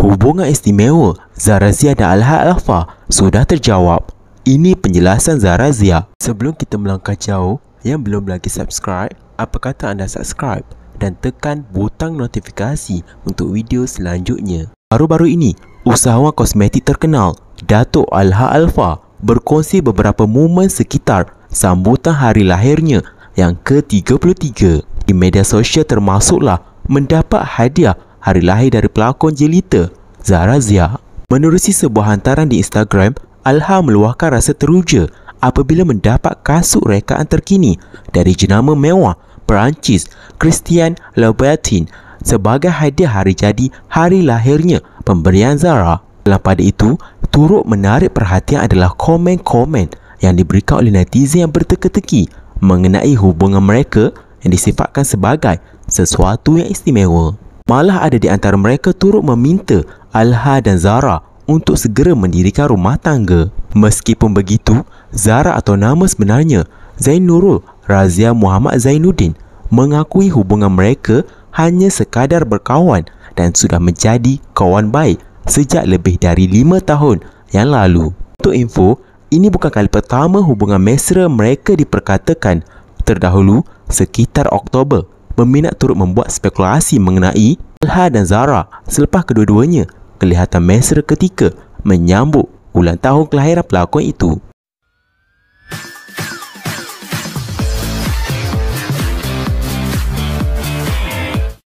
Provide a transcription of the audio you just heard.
Hubungan istimewa Zia dan Al-Had Alfa sudah terjawab. Ini penjelasan Zara Zia. Sebelum kita melangkah jauh, yang belum lagi subscribe, apa kata anda subscribe dan tekan butang notifikasi untuk video selanjutnya. Baru-baru ini, usahawan kosmetik terkenal Datuk Alha Alfa berkongsi beberapa momen sekitar sambutan hari lahirnya yang ke-33 di media sosial termasuklah mendapat hadiah hari lahir dari pelakon jelita, Zara Zia. Menerusi sebuah hantaran di Instagram, Alha meluahkan rasa teruja apabila mendapat kasut rekaan terkini dari jenama mewah Perancis Christian Louboutin sebagai hadiah hari jadi hari lahirnya pemberian Zara. Dalam pada itu, turut menarik perhatian adalah komen-komen yang diberikan oleh netizen yang berteka-teki mengenai hubungan mereka yang disifatkan sebagai sesuatu yang istimewa. Malah ada di antara mereka turut meminta Alha dan Zara untuk segera mendirikan rumah tangga. Meskipun begitu, Zara atau nama sebenarnya Zainurul Razia Muhammad Zainuddin mengakui hubungan mereka hanya sekadar berkawan dan sudah menjadi kawan baik sejak lebih dari 5 tahun yang lalu. Untuk info, ini bukan kali pertama hubungan mesra mereka diperkatakan. Terdahulu, sekitar Oktober 2019 peminat turut membuat spekulasi mengenai Alha dan Zara selepas kedua-duanya kelihatan mesra ketika menyambut ulang tahun kelahiran pelakon itu.